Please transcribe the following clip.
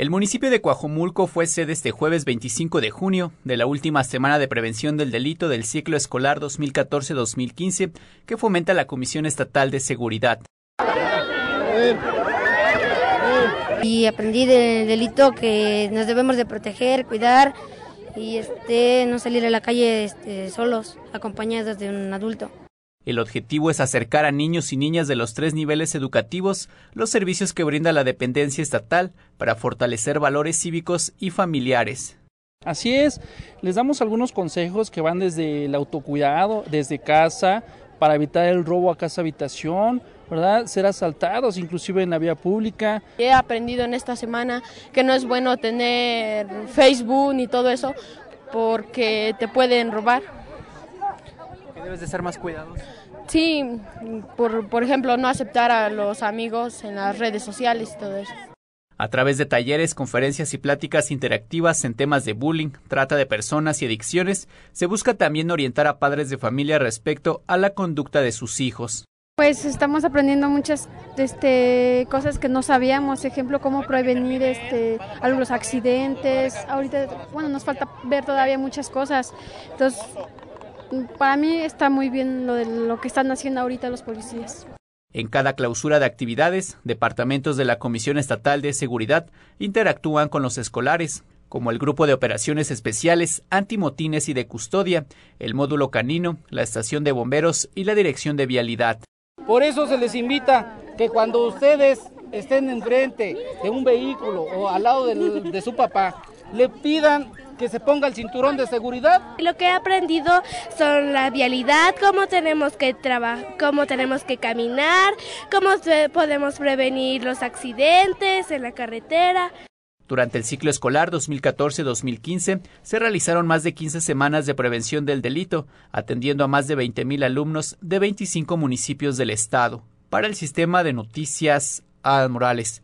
El municipio de Coajumulco fue sede este jueves 25 de junio de la última semana de prevención del delito del ciclo escolar 2014-2015 que fomenta la Comisión Estatal de Seguridad. Y aprendí del delito que nos debemos de proteger, cuidar y este, no salir a la calle este, solos, acompañados de un adulto. El objetivo es acercar a niños y niñas de los tres niveles educativos los servicios que brinda la dependencia estatal para fortalecer valores cívicos y familiares. Así es, les damos algunos consejos que van desde el autocuidado, desde casa, para evitar el robo a casa habitación, ¿verdad? Ser asaltados inclusive en la vía pública. He aprendido en esta semana que no es bueno tener Facebook ni todo eso porque te pueden robar debes de ser más cuidadoso? Sí, por, por ejemplo, no aceptar a los amigos en las redes sociales y todo eso. A través de talleres, conferencias y pláticas interactivas en temas de bullying, trata de personas y adicciones, se busca también orientar a padres de familia respecto a la conducta de sus hijos. Pues estamos aprendiendo muchas este, cosas que no sabíamos, ejemplo, cómo prevenir este, algunos accidentes. Ahorita, bueno, nos falta ver todavía muchas cosas. Entonces, para mí está muy bien lo, que están haciendo ahorita los policías. En cada clausura de actividades, departamentos de la Comisión Estatal de Seguridad interactúan con los escolares, como el Grupo de Operaciones Especiales, Antimotines y de Custodia, el Módulo Canino, la Estación de Bomberos y la Dirección de Vialidad. Por eso se les invita que cuando ustedes estén enfrente de un vehículo o al lado de su papá, le pidan que se ponga el cinturón de seguridad. Lo que he aprendido son la vialidad, cómo tenemos que trabajar, cómo tenemos que caminar, cómo podemos prevenir los accidentes en la carretera. Durante el ciclo escolar 2014-2015 se realizaron más de 15 semanas de prevención del delito, atendiendo a más de 20.000 alumnos de 25 municipios del estado. Para el sistema de noticias, Adam Morales.